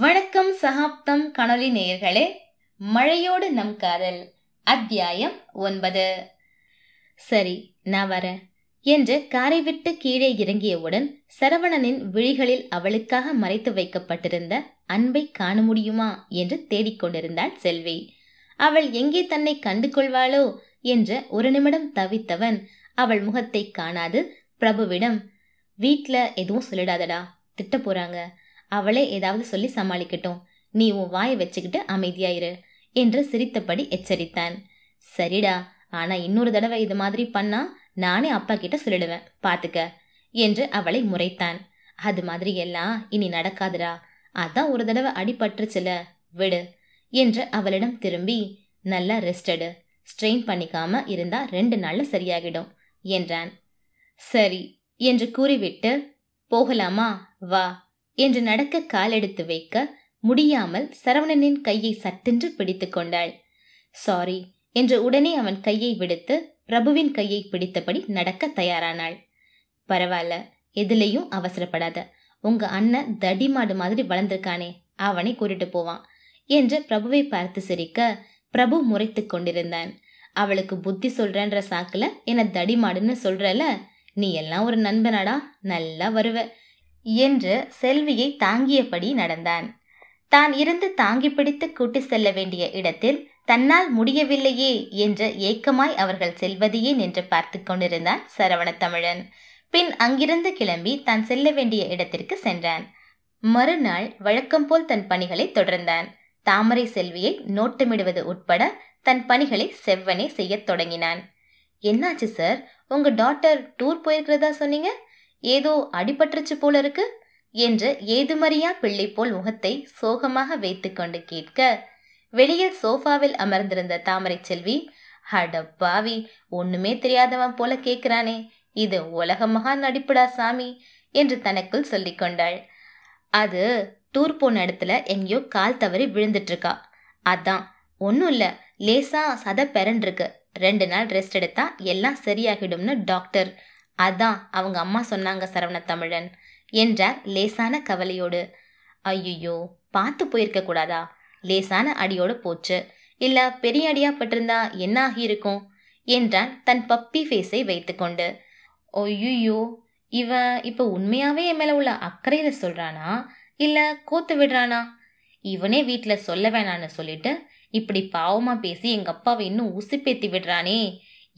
வணக்கம் சகாப்தம் கணொலி நேயர்களே மழையோடு நம் காதல் அத்தியாயம் ஒன்பது சரி நான் வரேன் என்று காரை விட்டு கீழே இறங்கியவுடன் சரவணனின் விழிகளில் அவளுக்காக மறைத்து வைக்கப்பட்டிருந்த அன்பை காண முடியுமா என்று தேடிக்கொண்டிருந்தாள் செல்வி அவள் எங்கே தன்னை கண்டு கொள்வாளோ என்று ஒரு நிமிடம் தவித்தவன் அவள் முகத்தை காணாது பிரபுவிடம் வீட்டில் எதுவும் சொல்லிடாதடா திட்ட போறாங்க அவளே ஏதாவது சொல்லி சமாளிக்கட்டும் நீ உன் வாயை வச்சுக்கிட்டு அமைதியாயிரு என்று சிரித்தபடி எச்சரித்தான் சரிடா ஆனா இன்னொரு தடவை இது மாதிரி பண்ணா நானே அப்பா கிட்ட சொல்லிடுவேன் பாத்துக்க என்று அவளை முறைத்தான் அது மாதிரி எல்லாம் இனி நடக்காதுடா அதான் ஒரு தடவை அடிபட்டுருச்சுல விடு என்று அவளிடம் திரும்பி நல்லா ரெஸ்டடு ஸ்ட்ரெயின் பண்ணிக்காம இருந்தா ரெண்டு நாள்ல சரியாகிடும் என்றான் சரி என்று கூறிவிட்டு போகலாமா வா என்று நடக்க காலெடுத்து வைக்க முடியாமல் சரவணனின் கையை சட்டென்று பிடித்து கொண்டாள் சாரி என்று உடனே அவன் கையை விடுத்து பிரபுவின் கையை பிடித்தபடி நடக்க தயாரானாள் பரவாயில்ல எதுலேயும் அவசரப்படாத உங்க அண்ணன் தடிமாடு மாதிரி வளர்ந்திருக்கானே அவனை கூட்டிட்டு போவான் என்று பிரபுவை பார்த்து சிரிக்க பிரபு முறைத்து கொண்டிருந்தான் அவளுக்கு புத்தி சொல்றன்ற சாக்குல என தடிமாடுன்னு சொல்றல நீ எல்லாம் ஒரு நண்பனாடா நல்லா வருவ என்று செல்வியை தாங்கியபடி நடந்தான் தான் இருந்து தாங்கி பிடித்து கூட்டி செல்ல வேண்டிய இடத்தில் தன்னால் முடியவில்லையே என்ற ஏக்கமாய் அவர்கள் செல்வதையே நின்று பார்த்து கொண்டிருந்தான் சரவண தமிழன் பின் அங்கிருந்து கிளம்பி தான் செல்ல வேண்டிய இடத்திற்கு சென்றான் மறுநாள் வழக்கம் போல் தன் பணிகளை தொடர்ந்தான் தாமரை செல்வியை நோட்டமிடுவது உட்பட தன் பணிகளை செவ்வனே செய்யத் தொடங்கினான் என்னாச்சு சார் உங்க டாக்டர் டூர் போயிருக்கிறதா சொன்னீங்க ஏதோ அடிபட்டுருச்சு போல இருக்கு என்று ஏதுமறியா பிள்ளை போல் முகத்தை சோகமாக வைத்துக்கொண்டு கேட்க வெளியில் சோஃபாவில் அமர்ந்திருந்த தாமரை செல்வி ஹடப்பாவி ஒண்ணுமே தெரியாதவன் போல கேட்கிறானே இது உலக மகா நடிப்புடா சாமி என்று தனக்குள் சொல்லி கொண்டாள் அது டூர் போன இடத்துல எங்கேயோ கால் தவறி விழுந்துட்டு இருக்கா அதான் ஒன்றும் இல்லை லேசா சத இருக்கு ரெண்டு நாள் ரெஸ்ட் எடுத்தா எல்லாம் சரியாகிடும்னு டாக்டர் அதான் அவங்க அம்மா சொன்னாங்க சரவண தமிழன் என்றார் லேசான கவலையோடு ஐயோ பார்த்து போயிருக்க கூடாதா லேசான அடியோடு போச்சு இல்ல பெரிய அடியா பட்டிருந்தா என்ன ஆகியிருக்கும் என்றான் தன் பப்பி ஃபேஸை வைத்துக்கொண்டு ஒய்யோ இவன் இப்ப உண்மையாவே என் மேல உள்ள அக்கறையில சொல்றானா இல்ல கூத்து விடுறானா இவனே வீட்டுல சொல்ல வேணான்னு சொல்லிட்டு இப்படி பாவமா பேசி எங்க அப்பாவை இன்னும் பேத்தி விடுறானே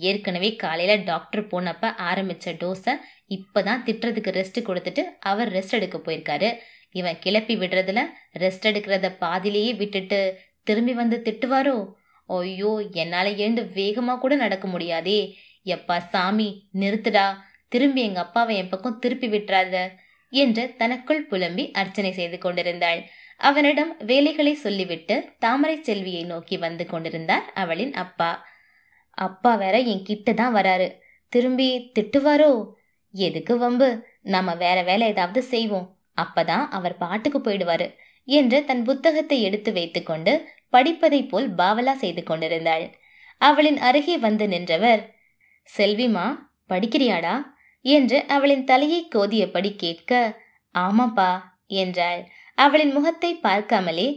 ஏற்கனவே காலையில் டாக்டர் போனப்போ ஆரம்பித்த டோஸை இப்போ தான் திட்டுறதுக்கு ரெஸ்ட் கொடுத்துட்டு அவர் ரெஸ்ட் எடுக்க போயிருக்காரு இவன் கிளப்பி விடுறதுல ரெஸ்ட் எடுக்கிறத பாதிலேயே விட்டுட்டு திரும்பி வந்து திட்டுவாரோ ஐயோ என்னால் எழுந்து வேகமாக கூட நடக்க முடியாதே எப்பா சாமி நிறுத்துடா திரும்பி எங்கள் அப்பாவை என் பக்கம் திருப்பி விட்டுறாத என்று தனக்குள் புலம்பி அர்ச்சனை செய்து கொண்டிருந்தாள் அவனிடம் வேலைகளை சொல்லிவிட்டு தாமரை செல்வியை நோக்கி வந்து கொண்டிருந்தார் அவளின் அப்பா அப்பா வேற என் கிட்ட தான் வராரு திரும்பி திட்டுவாரோ எதுக்கு வம்பு நம்ம வேற வேலை ஏதாவது செய்வோம் அப்பதான் அவர் பாட்டுக்கு போயிடுவாரு என்று தன் புத்தகத்தை எடுத்து வைத்துக்கொண்டு படிப்பதை போல் பாவலா செய்து கொண்டிருந்தாள் அவளின் அருகே வந்து நின்றவர் செல்விமா படிக்கிறியாடா என்று அவளின் தலையை கோதியபடி கேட்க ஆமாப்பா என்றாள் அவளின் முகத்தை பார்க்காமலே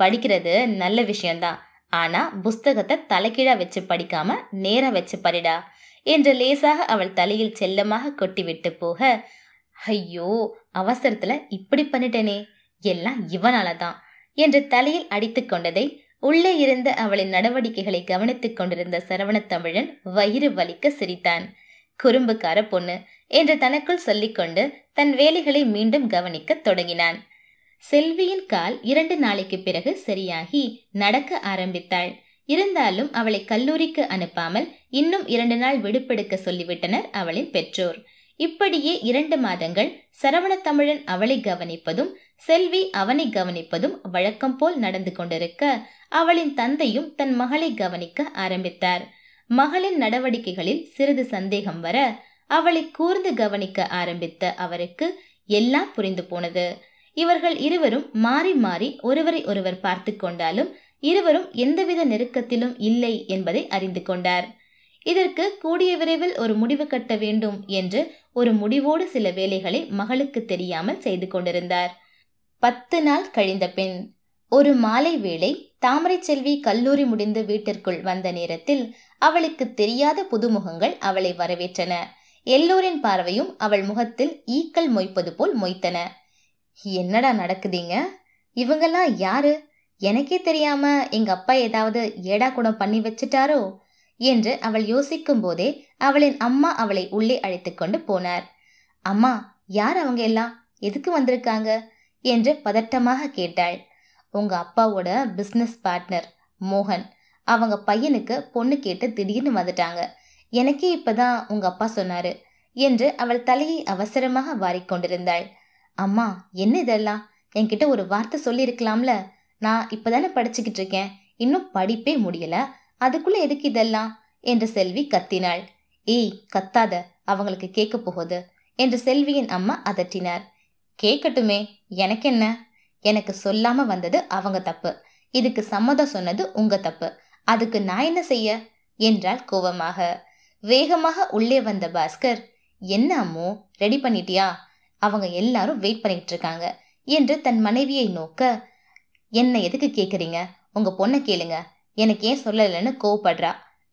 படிக்கிறது நல்ல விஷயம்தான் ஆனால் புஸ்தகத்தை தலைகீழா வச்சு படிக்காம நேராக வச்சு படிடா என்று லேசாக அவள் தலையில் செல்லமாக கொட்டிவிட்டு போக ஐயோ அவசரத்துல இப்படி பண்ணிட்டேனே எல்லாம் இவனால தான் என்று தலையில் அடித்து கொண்டதை உள்ளே இருந்த அவளின் நடவடிக்கைகளை கவனித்துக் கொண்டிருந்த சரவண தமிழன் வயிறு வலிக்க சிரித்தான் குறும்புக்கார பொண்ணு என்று தனக்குள் சொல்லிக்கொண்டு தன் வேலைகளை மீண்டும் கவனிக்க தொடங்கினான் செல்வியின் கால் இரண்டு நாளைக்கு பிறகு சரியாகி நடக்க ஆரம்பித்தாள் இருந்தாலும் அவளை கல்லூரிக்கு அனுப்பாமல் இன்னும் இரண்டு நாள் விடுப்பெடுக்க சொல்லிவிட்டனர் அவளின் பெற்றோர் இப்படியே இரண்டு மாதங்கள் சரவண தமிழன் அவளை கவனிப்பதும் செல்வி அவனை கவனிப்பதும் வழக்கம் போல் நடந்து கொண்டிருக்க அவளின் தந்தையும் தன் மகளை கவனிக்க ஆரம்பித்தார் மகளின் நடவடிக்கைகளில் சிறிது சந்தேகம் வர அவளை கூர்ந்து கவனிக்க ஆரம்பித்த அவருக்கு எல்லாம் புரிந்து போனது இவர்கள் இருவரும் மாறி மாறி ஒருவரை ஒருவர் பார்த்து கொண்டாலும் இருவரும் எந்தவித நெருக்கத்திலும் இல்லை என்பதை அறிந்து கொண்டார் இதற்கு கூடிய விரைவில் ஒரு முடிவு கட்ட வேண்டும் என்று ஒரு முடிவோடு சில வேலைகளை மகளுக்கு தெரியாமல் செய்து கொண்டிருந்தார் பத்து நாள் கழிந்த பெண் ஒரு மாலை வேளை தாமரை செல்வி கல்லூரி முடிந்து வீட்டிற்குள் வந்த நேரத்தில் அவளுக்கு தெரியாத புதுமுகங்கள் அவளை வரவேற்றன எல்லோரின் பார்வையும் அவள் முகத்தில் ஈக்கள் மொய்ப்பது போல் மொய்த்தன என்னடா நடக்குதீங்க இவங்கெல்லாம் யாரு எனக்கே தெரியாம எங்க அப்பா ஏதாவது ஏடா குடம் பண்ணி வச்சிட்டாரோ என்று அவள் யோசிக்கும் போதே அவளின் அம்மா அவளை உள்ளே அழைத்து கொண்டு போனார் அம்மா யார் அவங்க எல்லாம் எதுக்கு வந்திருக்காங்க என்று பதட்டமாக கேட்டாள் உங்க அப்பாவோட பிஸ்னஸ் பார்ட்னர் மோகன் அவங்க பையனுக்கு பொண்ணு கேட்டு திடீர்னு வந்துட்டாங்க எனக்கே இப்பதான் உங்க அப்பா சொன்னாரு என்று அவள் தலையை அவசரமாக வாரிக்கொண்டிருந்தாள் அம்மா என்ன இதெல்லாம் என்கிட்ட ஒரு வார்த்தை சொல்லியிருக்கலாம்ல நான் இப்போதானே படிச்சுக்கிட்டு இருக்கேன் இன்னும் படிப்பே முடியல அதுக்குள்ள எதுக்கு இதெல்லாம் என்று செல்வி கத்தினாள் ஏய் கத்தாத அவங்களுக்கு கேட்க போகுது என்று செல்வியின் அம்மா அதட்டினார் கேட்கட்டுமே எனக்கு என்ன எனக்கு சொல்லாம வந்தது அவங்க தப்பு இதுக்கு சம்மதம் சொன்னது உங்க தப்பு அதுக்கு நான் என்ன செய்ய என்றாள் கோபமாக வேகமாக உள்ளே வந்த பாஸ்கர் என்ன அம்மோ ரெடி பண்ணிட்டியா அவங்க எல்லாரும் வெயிட் பண்ணிட்டு இருக்காங்க என்று தன் மனைவியை நோக்க என்ன எதுக்கு கேட்குறீங்க உங்க பொண்ணை கேளுங்க எனக்கு ஏன் சொல்லலைன்னு கோவப்படுறா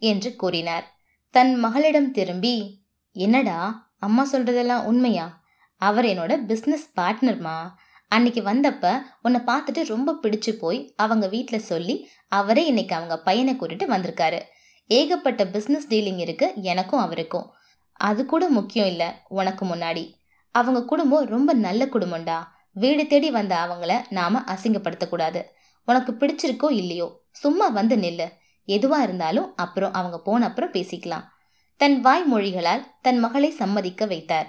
என்று கூறினார் தன் மகளிடம் திரும்பி என்னடா அம்மா சொல்றதெல்லாம் உண்மையா அவர் என்னோட பிஸ்னஸ் பார்ட்னர்மா அன்னைக்கு வந்தப்ப உன்னை பார்த்துட்டு ரொம்ப பிடிச்சு போய் அவங்க வீட்டில் சொல்லி அவரே இன்னைக்கு அவங்க பையனை கூட்டிட்டு வந்திருக்காரு ஏகப்பட்ட பிஸ்னஸ் டீலிங் இருக்கு எனக்கும் அவருக்கும் அது கூட முக்கியம் இல்லை உனக்கு முன்னாடி அவங்க குடும்பம் ரொம்ப நல்ல குடும்பம்டா வீடு தேடி வந்த அவங்கள நாம அசிங்கப்படுத்தக்கூடாது உனக்கு பிடிச்சிருக்கோ இல்லையோ சும்மா வந்து நில்லு எதுவா இருந்தாலும் அப்புறம் அவங்க போன அப்புறம் பேசிக்கலாம் தன் வாய் மொழிகளால் தன் மகளை சம்மதிக்க வைத்தார்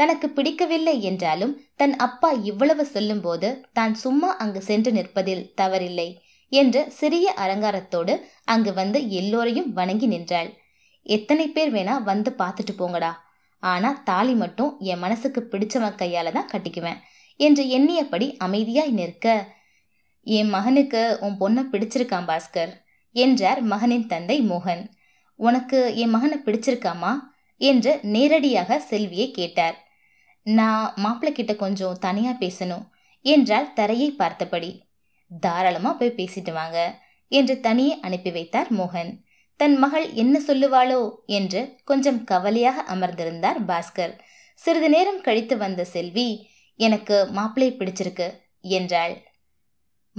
தனக்கு பிடிக்கவில்லை என்றாலும் தன் அப்பா இவ்வளவு சொல்லும்போது தான் சும்மா அங்கு சென்று நிற்பதில் தவறில்லை என்ற சிறிய அலங்காரத்தோடு அங்கு வந்து எல்லோரையும் வணங்கி நின்றாள் எத்தனை பேர் வேணா வந்து பார்த்துட்டு போங்கடா ஆனால் தாலி மட்டும் என் மனசுக்கு பிடிச்சவன் கையால் தான் கட்டிக்குவேன் என்று எண்ணியபடி அமைதியாய் நிற்க என் மகனுக்கு உன் பொண்ணை பிடிச்சிருக்கான் பாஸ்கர் என்றார் மகனின் தந்தை மோகன் உனக்கு என் மகனை பிடிச்சிருக்காமா என்று நேரடியாக செல்வியை கேட்டார் நான் மாப்பிள்ளை கிட்ட கொஞ்சம் தனியா பேசணும் என்றால் தரையை பார்த்தபடி தாராளமா போய் பேசிட்டு வாங்க என்று தனியே அனுப்பி வைத்தார் மோகன் தன் மகள் என்ன சொல்லுவாளோ என்று கொஞ்சம் கவலையாக அமர்ந்திருந்தார் பாஸ்கர் சிறிது நேரம் கழித்து வந்த செல்வி எனக்கு மாப்பிளை பிடிச்சிருக்கு என்றாள்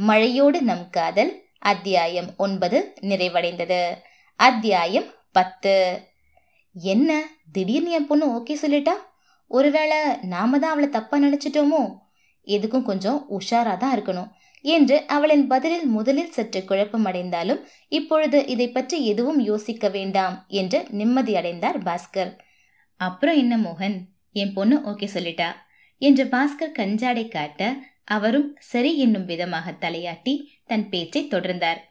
மழையோடு நம் காதல் அத்தியாயம் ஒன்பது நிறைவடைந்தது அத்தியாயம் பத்து என்ன திடீர்னு என் பொண்ணு ஓகே சொல்லிட்டா ஒருவேளை நாம தான் அவளை தப்பாக நினச்சிட்டோமோ எதுக்கும் கொஞ்சம் உஷாராக தான் இருக்கணும் என்று அவளின் பதிலில் முதலில் சற்று குழப்பமடைந்தாலும் இப்பொழுது இதை பற்றி எதுவும் யோசிக்க வேண்டாம் என்று நிம்மதி அடைந்தார் பாஸ்கர் அப்புறம் என்ன மோகன் என் பொண்ணு ஓகே சொல்லிட்டா என்று பாஸ்கர் கஞ்சாடை காட்ட அவரும் சரி என்னும் விதமாக தலையாட்டி தன் பேச்சை தொடர்ந்தார்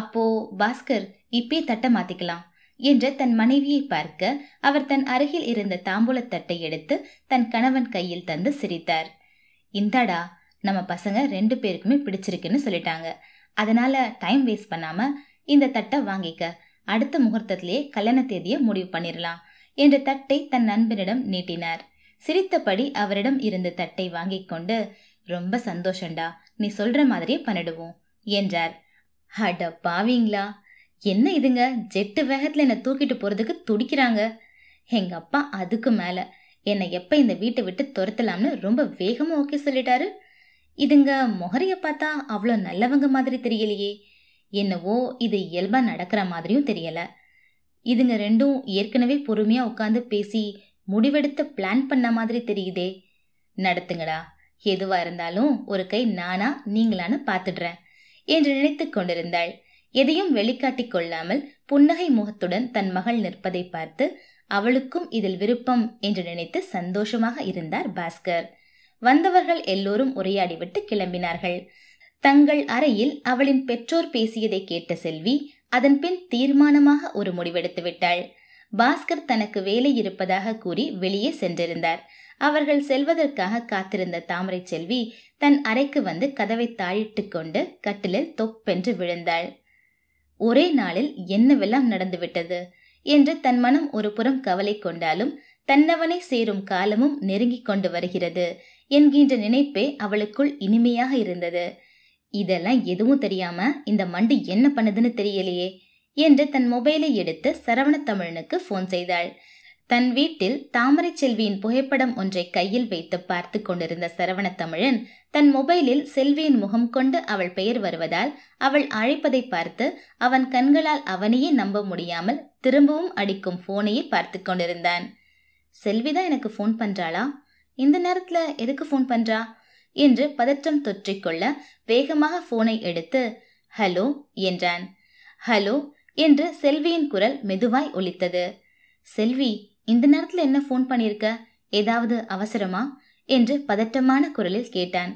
அப்போ பாஸ்கர் இப்பே தட்டை மாத்திக்கலாம் என்று தன் மனைவியை பார்க்க அவர் தன் அருகில் இருந்த தாம்பூலத்தட்டை எடுத்து தன் கணவன் கையில் தந்து சிரித்தார் இந்தாடா நம்ம பசங்க ரெண்டு பேருக்குமே பிடிச்சிருக்குன்னு சொல்லிட்டாங்க அதனால டைம் வேஸ்ட் பண்ணாம இந்த தட்டை வாங்கிக்க அடுத்த முகூர்த்தத்திலேயே கல்யாண தேதியை முடிவு பண்ணிடலாம் என்ற தட்டை தன் நண்பனிடம் நீட்டினார் சிரித்தபடி அவரிடம் இருந்த தட்டை வாங்கி கொண்டு ரொம்ப சந்தோஷண்டா நீ சொல்ற மாதிரியே பண்ணிடுவோம் என்றார் அட பாவீங்களா என்ன இதுங்க ஜெட்டு வேகத்துல என்னை தூக்கிட்டு போறதுக்கு துடிக்கிறாங்க எங்க அப்பா அதுக்கு மேல என்னை எப்ப இந்த வீட்டை விட்டு துரத்தலாம்னு ரொம்ப வேகமா ஓகே சொல்லிட்டாரு இதுங்க முகரைய பார்த்தா அவ்வளோ நல்லவங்க மாதிரி தெரியலையே என்னவோ இது இயல்பாக நடக்கிற மாதிரியும் தெரியல இதுங்க ரெண்டும் ஏற்கனவே பொறுமையாக உட்காந்து பேசி முடிவெடுத்து பிளான் பண்ண மாதிரி தெரியுதே நடத்துங்கடா எதுவா இருந்தாலும் ஒரு கை நானா நீங்களான்னு பார்த்துடுறேன் என்று நினைத்து கொண்டிருந்தாள் எதையும் வெளிக்காட்டி கொள்ளாமல் புன்னகை முகத்துடன் தன் மகள் நிற்பதை பார்த்து அவளுக்கும் இதில் விருப்பம் என்று நினைத்து சந்தோஷமாக இருந்தார் பாஸ்கர் வந்தவர்கள் எல்லோரும் உரையாடிவிட்டு கிளம்பினார்கள் தங்கள் அறையில் அவளின் பெற்றோர் பேசியதை கேட்ட செல்வி அதன் பின் தீர்மானமாக ஒரு முடிவெடுத்து விட்டாள் பாஸ்கர் தனக்கு வேலை இருப்பதாக கூறி வெளியே சென்றிருந்தார் அவர்கள் செல்வதற்காக காத்திருந்த தாமரை செல்வி தன் அறைக்கு வந்து கதவை தாழிட்டு கொண்டு கட்டிலில் தொப்பென்று விழுந்தாள் ஒரே நாளில் என்னவெல்லாம் நடந்துவிட்டது என்று தன் மனம் ஒரு புறம் கவலை கொண்டாலும் தன்னவனை சேரும் காலமும் நெருங்கிக் கொண்டு வருகிறது என்கின்ற நினைப்பே அவளுக்குள் இனிமையாக இருந்தது இதெல்லாம் எதுவும் தெரியாம இந்த மண்டு என்ன பண்ணுதுன்னு தெரியலையே என்று தன் மொபைலை எடுத்து சரவண தமிழனுக்கு போன் செய்தாள் தன் வீட்டில் தாமரை செல்வியின் புகைப்படம் ஒன்றை கையில் வைத்து பார்த்து கொண்டிருந்த சரவண தமிழன் தன் மொபைலில் செல்வியின் முகம் கொண்டு அவள் பெயர் வருவதால் அவள் அழைப்பதை பார்த்து அவன் கண்களால் அவனையே நம்ப முடியாமல் திரும்பவும் அடிக்கும் போனையே பார்த்து கொண்டிருந்தான் செல்விதான் எனக்கு போன் பண்றாளா இந்த நேரத்தில் எதுக்கு ஃபோன் பண்ணுறா என்று பதற்றம் தொற்றிக்கொள்ள வேகமாக ஃபோனை எடுத்து ஹலோ என்றான் ஹலோ என்று செல்வியின் குரல் மெதுவாய் ஒலித்தது செல்வி இந்த நேரத்தில் என்ன ஃபோன் பண்ணியிருக்க ஏதாவது அவசரமா என்று பதட்டமான குரலில் கேட்டான்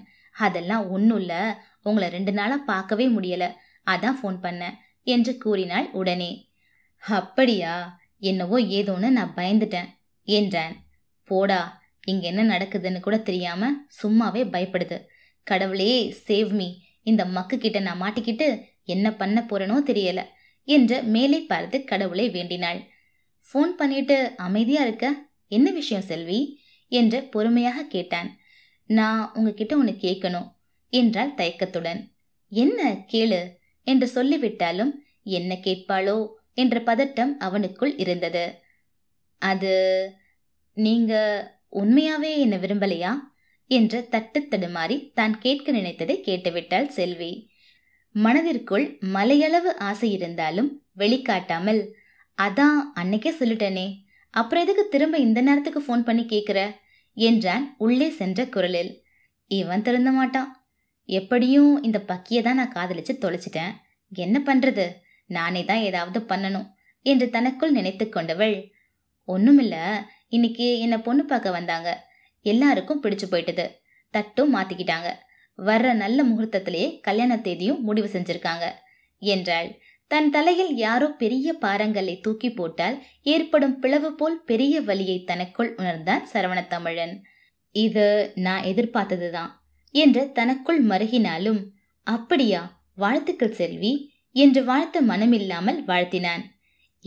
அதெல்லாம் ஒன்றும் இல்லை உங்களை ரெண்டு நாளாக பார்க்கவே முடியலை அதான் ஃபோன் பண்ணேன் என்று கூறினாள் உடனே அப்படியா என்னவோ ஏதோன்னு நான் பயந்துட்டேன் என்றான் போடா இங்கே என்ன நடக்குதுன்னு கூட தெரியாமல் சும்மாவே பயப்படுது கடவுளே சேவ் மீ இந்த மக்கு கிட்ட நான் மாட்டிக்கிட்டு என்ன பண்ண போறேனோ தெரியல என்று மேலே பார்த்து கடவுளை வேண்டினாள் ஃபோன் பண்ணிட்டு அமைதியா இருக்க என்ன விஷயம் செல்வி என்று பொறுமையாக கேட்டான் நான் உங்ககிட்ட ஒன்று கேட்கணும் என்றாள் தயக்கத்துடன் என்ன கேளு என்று சொல்லிவிட்டாலும் என்ன கேட்பாளோ என்ற பதட்டம் அவனுக்குள் இருந்தது அது நீங்க உண்மையாவே என்னை விரும்பலையா என்று தட்டு தடுமாறி தான் கேட்க நினைத்ததை கேட்டுவிட்டாள் செல்வி மனதிற்குள் மலையளவு ஆசை இருந்தாலும் வெளிக்காட்டாமல் அதான் அன்னைக்கே சொல்லிட்டனே அப்புறம் எதுக்கு திரும்ப இந்த நேரத்துக்கு ஃபோன் பண்ணி கேட்குற என்றான் உள்ளே சென்ற குரலில் இவன் திருந்த மாட்டான் எப்படியும் இந்த பக்கியை தான் நான் காதலிச்சு தொலைச்சிட்டேன் என்ன பண்ணுறது நானே தான் ஏதாவது பண்ணணும் என்று தனக்குள் நினைத்து கொண்டவள் ஒன்றுமில்லை இன்னைக்கு என்னை பொண்ணு பார்க்க வந்தாங்க எல்லாருக்கும் பிடிச்சு போயிட்டது தட்டும் மாத்திக்கிட்டாங்க வர்ற நல்ல முகூர்த்தத்திலேயே கல்யாண தேதியும் முடிவு செஞ்சிருக்காங்க என்றாள் தன் தலையில் யாரோ பெரிய பாரங்களை தூக்கி போட்டால் ஏற்படும் பிளவு போல் பெரிய வலியை தனக்குள் உணர்ந்தான் சரவணத்தமிழன் இது நான் எதிர்பார்த்ததுதான் என்று தனக்குள் மருகினாலும் அப்படியா வாழ்த்துக்கள் செல்வி என்று வாழ்த்த மனமில்லாமல் வாழ்த்தினான்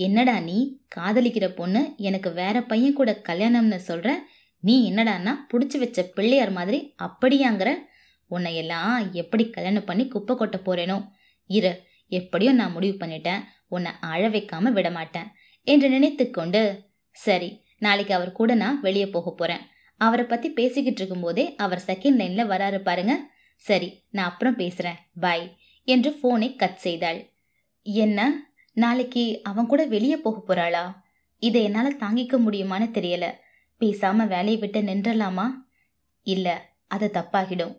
என்னடா நீ காதலிக்கிற பொண்ணு எனக்கு வேற பையன் கூட கல்யாணம்னு சொல்ற நீ என்னடான்னா பிடிச்சி வச்ச பிள்ளையார் மாதிரி அப்படியாங்கிற உன்னை எல்லாம் எப்படி கல்யாணம் பண்ணி குப்பை கொட்ட போறேனோ இரு எப்படியோ நான் முடிவு பண்ணிட்டேன் உன்னை அழ வைக்காம விடமாட்டேன் என்று நினைத்து கொண்டு சரி நாளைக்கு அவர் கூட நான் வெளியே போக போறேன் அவரை பத்தி பேசிக்கிட்டு இருக்கும்போதே அவர் செகண்ட் லைன்ல வராரு பாருங்க சரி நான் அப்புறம் பேசுறேன் பாய் என்று போனை கட் செய்தாள் என்ன நாளைக்கு அவன் கூட வெளியே போக போறாளா இதை என்னால் தாங்கிக்க முடியுமான்னு தெரியல பேசாம வேலையை விட்டு நின்றலாமா இல்லை அது தப்பாகிடும்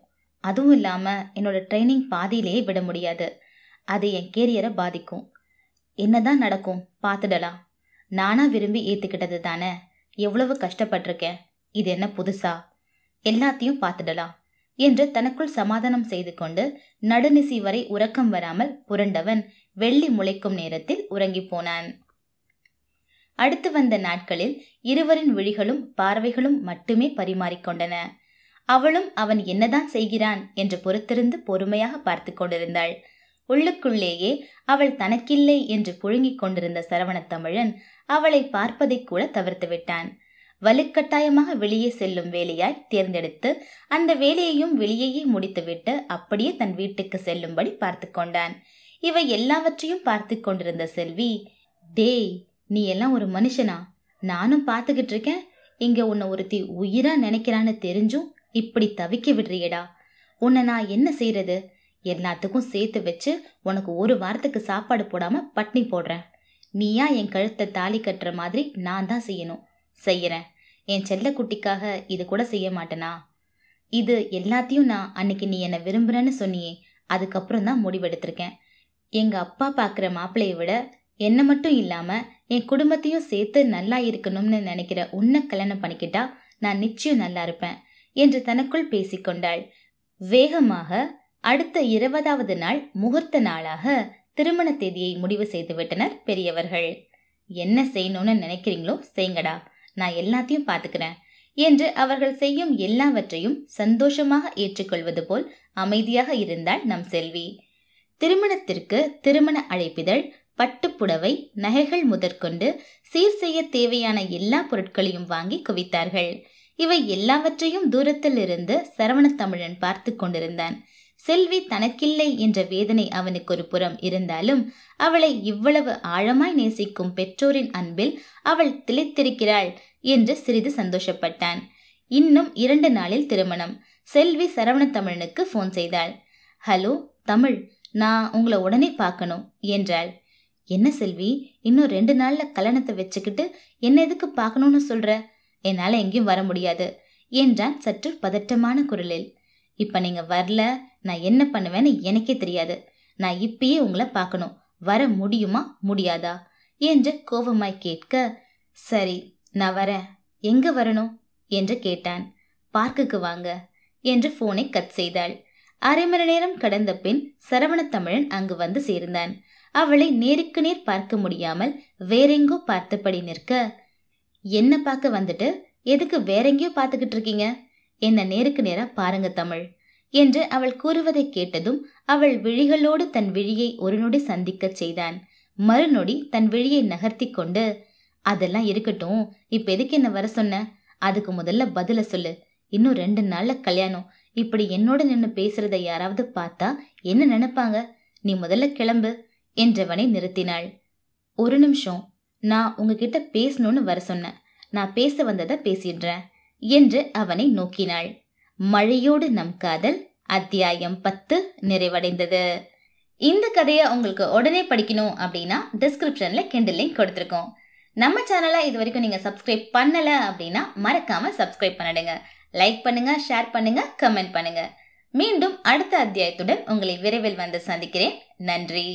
அதுவும் இல்லாமல் என்னோட ட்ரைனிங் பாதியிலேயே விட முடியாது அது என் கேரியரை பாதிக்கும் என்னதான் நடக்கும் பார்த்துடலாம் நானா விரும்பி ஏற்றுக்கிட்டது தானே எவ்வளவு கஷ்டப்பட்டிருக்கேன் இது என்ன புதுசா எல்லாத்தையும் பார்த்துடலாம் என்று தனக்குள் சமாதானம் செய்து கொண்டு நடுநிசி வரை உறக்கம் வராமல் புரண்டவன் வெள்ளி முளைக்கும் நேரத்தில் உறங்கி போனான் அடுத்து வந்த நாட்களில் இருவரின் விழிகளும் பார்வைகளும் மட்டுமே பரிமாறிக்கொண்டன அவளும் அவன் என்னதான் செய்கிறான் என்று பொறுத்திருந்து பொறுமையாக பார்த்து கொண்டிருந்தாள் உள்ளுக்குள்ளேயே அவள் தனக்கில்லை என்று புழுங்கிக் கொண்டிருந்த சரவண தமிழன் அவளை பார்ப்பதை கூட தவிர்த்து விட்டான் வலுக்கட்டாயமாக வெளியே செல்லும் வேலையாய் தேர்ந்தெடுத்து அந்த வேலையையும் வெளியேயே முடித்துவிட்டு அப்படியே தன் வீட்டுக்கு செல்லும்படி பார்த்து கொண்டான் இவை எல்லாவற்றையும் பார்த்து கொண்டிருந்த செல்வி டேய் நீ எல்லாம் ஒரு மனுஷனா நானும் பார்த்துக்கிட்டு இருக்கேன் இங்க உன்னை ஒருத்தி உயிரா நினைக்கிறான்னு தெரிஞ்சும் இப்படி தவிக்க விடுறியடா உன்னை நான் என்ன செய்யறது எல்லாத்துக்கும் சேர்த்து வச்சு உனக்கு ஒரு வாரத்துக்கு சாப்பாடு போடாம பட்னி போடுறேன் நீயா என் கழுத்தை தாலி கட்டுற மாதிரி நான் தான் செய்யணும் செய்யறேன் என் செல்லக்குட்டிக்காக இது கூட செய்ய மாட்டேனா இது எல்லாத்தையும் நான் அன்னைக்கு நீ என்னை விரும்புறேன்னு சொன்னியே அதுக்கப்புறம் தான் முடிவெடுத்திருக்கேன் எங்க அப்பா பார்க்குற மாப்பிள்ளையை விட என்னை மட்டும் இல்லாம என் குடும்பத்தையும் சேர்த்து நல்லா இருக்கணும்னு நினைக்கிற உன்னை கல்யாணம் பண்ணிக்கிட்டா நான் நிச்சயம் நல்லா இருப்பேன் என்று தனக்குள் பேசிக்கொண்டாள் வேகமாக அடுத்த இருபதாவது நாள் முகூர்த்த நாளாக திருமண தேதியை முடிவு செய்து விட்டனர் பெரியவர்கள் என்ன செய்யணும்னு நினைக்கிறீங்களோ செய்யுங்கடா நான் எல்லாத்தையும் பார்த்துக்கிறேன் என்று அவர்கள் செய்யும் எல்லாவற்றையும் சந்தோஷமாக ஏற்றுக்கொள்வது போல் அமைதியாக இருந்தாள் நம் செல்வி திருமணத்திற்கு திருமண அழைப்பிதழ் பட்டுப்புடவை நகைகள் முதற்கொண்டு சீர் செய்ய தேவையான எல்லா பொருட்களையும் வாங்கி குவித்தார்கள் இவை எல்லாவற்றையும் தூரத்தில் இருந்து தமிழன் பார்த்து கொண்டிருந்தான் செல்வி தனக்கில்லை என்ற வேதனை அவனுக்கு ஒரு புறம் இருந்தாலும் அவளை இவ்வளவு ஆழமாய் நேசிக்கும் பெற்றோரின் அன்பில் அவள் திளைத்திருக்கிறாள் என்று சிறிது சந்தோஷப்பட்டான் இன்னும் இரண்டு நாளில் திருமணம் செல்வி சரவண தமிழனுக்கு ஃபோன் செய்தாள் ஹலோ தமிழ் நான் உங்களை உடனே பார்க்கணும் என்றாள் என்ன செல்வி இன்னும் ரெண்டு நாளில் கல்யாணத்தை வச்சுக்கிட்டு என்ன எதுக்கு பார்க்கணும்னு சொல்கிற என்னால் எங்கேயும் வர முடியாது என்றான் சற்று பதட்டமான குரலில் இப்போ நீங்கள் வரல நான் என்ன பண்ணுவேன்னு எனக்கே தெரியாது நான் இப்பயே உங்களை பார்க்கணும் வர முடியுமா முடியாதா என்று கோபமாய் கேட்க சரி நான் வரேன் எங்கே வரணும் என்று கேட்டான் பார்க்குக்கு வாங்க என்று ஃபோனை கட் செய்தாள் அரை மணி நேரம் கடந்த பின் சரவணத்தமிழன் அங்கு வந்து சேர்ந்தான் அவளை நேருக்கு நேர் பார்க்க முடியாமல் வேறெங்கோ பார்த்தபடி நிற்க என்ன பார்க்க வந்துட்டு எதுக்கு வேறெங்கயோ பார்த்துக்கிட்டு இருக்கீங்க என்ன நேருக்கு நேரா பாருங்க தமிழ் என்று அவள் கூறுவதை கேட்டதும் அவள் விழிகளோடு தன் விழியை ஒரு நொடி சந்திக்கச் செய்தான் மறுநொடி தன் விழியை நகர்த்தி கொண்டு அதெல்லாம் இருக்கட்டும் இப்ப எதுக்கு என்ன வர சொன்ன அதுக்கு முதல்ல பதில சொல்லு இன்னும் ரெண்டு நாள்ல கல்யாணம் இப்படி என்னோட நின்று பேசுறத யாராவது பார்த்தா என்ன நினைப்பாங்க நீ முதல்ல கிளம்பு என்றவனை நிறுத்தினாள் ஒரு நிமிஷம் நான் உங்ககிட்ட பேசணும்னு வர சொன்னேன் நான் பேச வந்ததை பேசிடுறேன் என்று அவனை நோக்கினாள் மழையோடு நம் காதல் அத்தியாயம் பத்து நிறைவடைந்தது இந்த கதையை உங்களுக்கு உடனே படிக்கணும் அப்படின்னா டிஸ்கிரிப்ஷனில் கிண்டில் லிங்க் கொடுத்துருக்கோம் நம்ம சேனலை இது வரைக்கும் நீங்கள் சப்ஸ்கிரைப் பண்ணலை அப்படின்னா மறக்காமல் சப்ஸ்கிரைப் பண்ணிடுங்க லைக் பண்ணுங்க ஷேர் பண்ணுங்க கமெண்ட் பண்ணுங்க மீண்டும் அடுத்த அத்தியாயத்துடன் உங்களை விரைவில் வந்து சந்திக்கிறேன் நன்றி